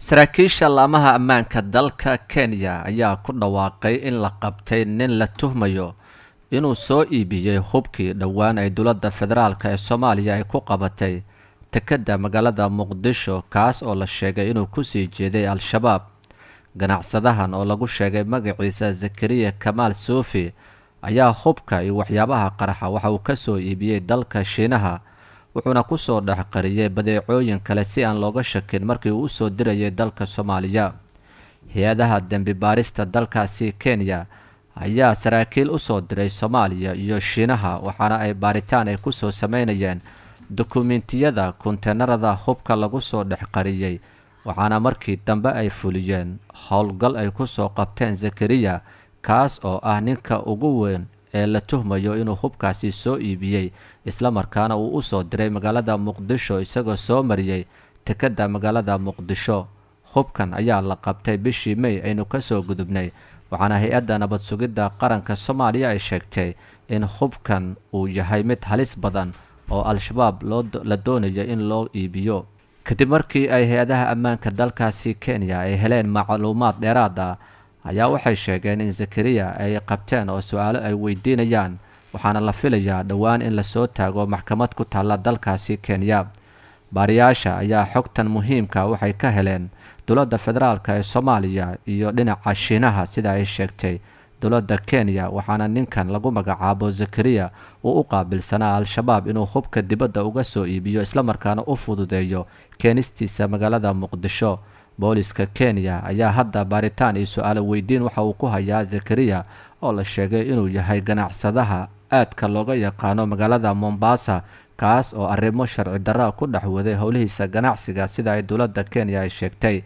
saraakiisha laamaha ammaanka dalka kenya ayaa ku dhawaaqay in la qabtay nin la tuhmayo inuu soo iibiyey hubkii dhowaan ay dowladda federaalk ee soomaaliya ay ku qabatay tekadda magaalada muqdisho kaas oo la sheegay inuu kusii jeeday al-shabaab ganacsadahan oo lagu sheegay magaciisa zakariya kamaal suufi ayaa hubka iyo waxyaabaha qaraxa waxa uu ka soo iibiyey dalka shiinaha wuxuuna kusoo qariyey badeecooyin kale si aan looga shakin markii uu usoo dirayay dalka soomaaliya hay-adaha dembi baarista dalkaasi kenya ayaa saraakiil u soo diray soomaaliya iyo shiinaha waxaana ay baaritaan ay kusoo samaynayeen dokumentiyada konteenarada hubka lagu soo dhex qariyey waxaana markii dambe ay fuliyeen howlgal ay ku soo qabteen zakariya kaas oo ah ninka ugu weyn ee la tuhmayo inuu hubkaasi soo iibiyey isla markaana uu u soo diray magaalada muqdisho isagoo soo mariyey tekada magaalada muqdisho hubkan ayaa la qabtay bishii mey aynu ka soo gudubnay waxaana hay-adda nabad sugidda qaranka soomaaliya ay sheegtay in hubkan uu yahay mid halis badan oo al-shabaab la doonayo in loo iibiyo kadib markii ay hay-adaha ammaanka dalkaasi kenya ay heleen macluumaad dheeraad ah ayaa waxay sheegeen in zakariya ay qabteen oo su-aalo ay weydiinayaan waxaana la filayaa dhowaan in lasoo taago maxkamad ku taalla dalkaasi kenya baariyaasha ayaa xogtan muhiimka ah waxay ka heleen dowladda federaalk ee soomaaliya iyo dhinaca shiinaha sida ay sheegtay dowladda kenya waxaana ninkan lagu magacaabo zakariya uu u qaabilsanaa al-shabaab inuu hubka dibadda uga soo iibiyo isla markaana u fududeeyo keenistiisa magaalada muqdisho booliska kenya ayaa hadda baaritaan iyo su-aalo weydiin waxa uu ku hayaa zakariya oo la sheegay inuu yahay ganacsadaha aadka looga yaqaano magaalada mombasa kaas oo arrimo sharci darraa ku dhex waday howlihiisa ganacsiga sida ay dowladda kenya ay sheegtay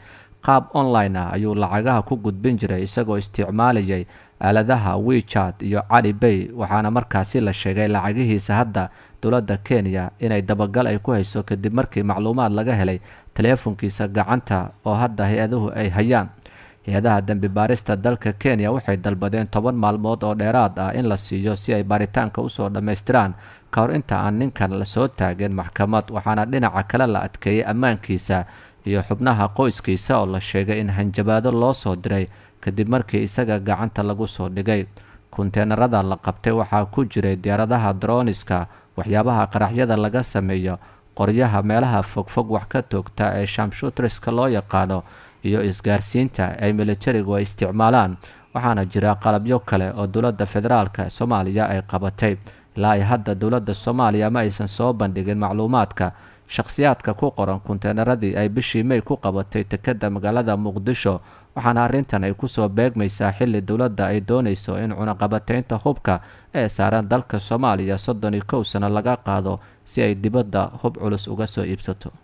qaab online ah ayuu lacagaha ku gudbin jiray isagoo isticmaalayay aaladaha wechat iyo calibey waxaana markaasi la sheegay lacagihiisa hadda dowladda kenya inay dabagal ay ku hayso kadib markii macluumaad laga helay taleefonkiisa gacanta oo hadda hay-aduhu ay hayaan hay-adaha dembi baarista dalka kenya waxay dalbadeen toban maalmood oo dheeraad ah in la siiyo si ay baaritaanka usoo dhammaystiraan ka hor inta aan ninkan lasoo taagin maxkamad waxaana dhinaca kale la adkeeyey ammaankiisa iyo xubnaha qoyskiisa oo la sheegay in hanjabaado loo soo diray kadib markii isaga gacanta lagu soo dhigay kunteenarada la qabtay waxaa ku jiray diyaaradaha drooniska waxyaabaha qaraxyada laga sameeyo qoryaha meelaha fogfog wax ka toogta ee shamshutreska loo yaqaano iyo isgaarsiinta ay milatarigu ay isticmaalaan waxaana jira qalabyo kale oo dowladda federaalka soomaaliya ay qabatay ilaa ay hadda dowladda soomaaliya ma aysan soo bandhigin macluumaadka shakhsiyaadka ku qoran kunteenaradii ay bishii mey ku qabatay dekedda magaalada muqdisho waxaana arintan ay kusoo beegmaysaa xilli dowladda ay doonayso in cunaqabateynta hubka ee saaran dalka soomaaliya soddon iyo kow sano laga qaado si ay dibadda hub culus uga soo iibsato